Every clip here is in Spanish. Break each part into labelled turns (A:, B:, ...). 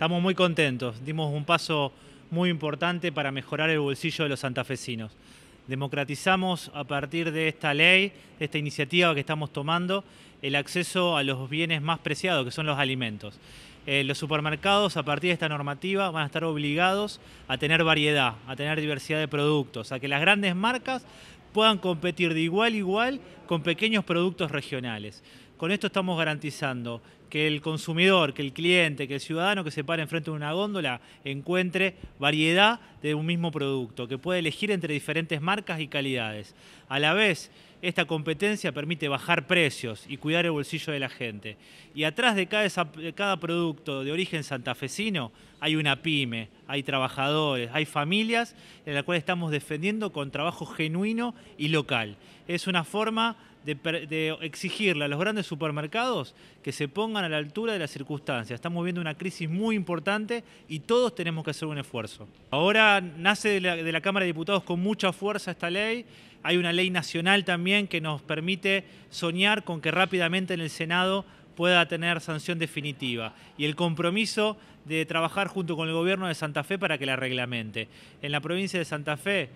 A: Estamos muy contentos, dimos un paso muy importante para mejorar el bolsillo de los santafesinos. Democratizamos a partir de esta ley, de esta iniciativa que estamos tomando, el acceso a los bienes más preciados, que son los alimentos. Eh, los supermercados, a partir de esta normativa, van a estar obligados a tener variedad, a tener diversidad de productos, a que las grandes marcas puedan competir de igual a igual con pequeños productos regionales. Con esto estamos garantizando que el consumidor, que el cliente, que el ciudadano que se pare enfrente de una góndola encuentre variedad de un mismo producto, que puede elegir entre diferentes marcas y calidades. A la vez, esta competencia permite bajar precios y cuidar el bolsillo de la gente. Y atrás de cada, de cada producto de origen santafesino hay una pyme, hay trabajadores, hay familias en las cuales estamos defendiendo con trabajo genuino y local es una forma de, exigirle a los grandes supermercados que se pongan a la altura de las circunstancias. Estamos viendo una crisis muy importante y todos tenemos que hacer un esfuerzo. Ahora nace de la Cámara de Diputados con mucha fuerza esta ley. Hay una ley nacional también que nos permite soñar con que rápidamente en el Senado pueda tener sanción definitiva y el compromiso de trabajar junto con el gobierno de Santa Fe para que la reglamente. En la provincia de Santa Fe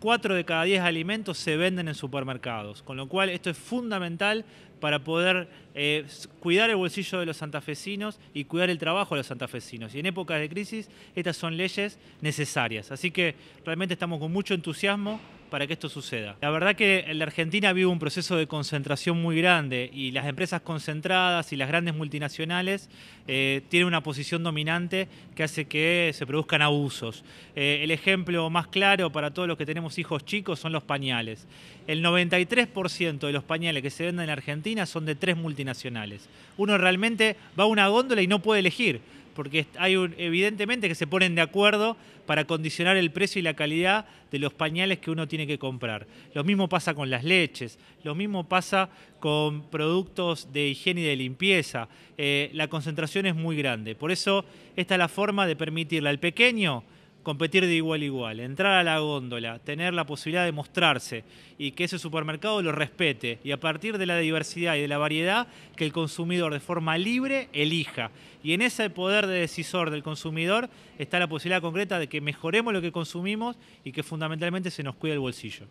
A: 4 de cada 10 alimentos se venden en supermercados, con lo cual esto es fundamental para poder eh, cuidar el bolsillo de los santafesinos y cuidar el trabajo de los santafesinos. Y en épocas de crisis estas son leyes necesarias. Así que realmente estamos con mucho entusiasmo para que esto suceda. La verdad que la Argentina vive un proceso de concentración muy grande y las empresas concentradas y las grandes multinacionales eh, tienen una posición dominante que hace que se produzcan abusos. Eh, el ejemplo más claro para todos los que tenemos hijos chicos son los pañales. El 93% de los pañales que se venden en Argentina son de tres multinacionales. Uno realmente va a una góndola y no puede elegir porque hay evidentemente que se ponen de acuerdo para condicionar el precio y la calidad de los pañales que uno tiene que comprar. Lo mismo pasa con las leches, lo mismo pasa con productos de higiene y de limpieza. Eh, la concentración es muy grande, por eso esta es la forma de permitirle al pequeño competir de igual a igual, entrar a la góndola, tener la posibilidad de mostrarse y que ese supermercado lo respete y a partir de la diversidad y de la variedad que el consumidor de forma libre elija. Y en ese poder de decisor del consumidor está la posibilidad concreta de que mejoremos lo que consumimos y que fundamentalmente se nos cuide el bolsillo.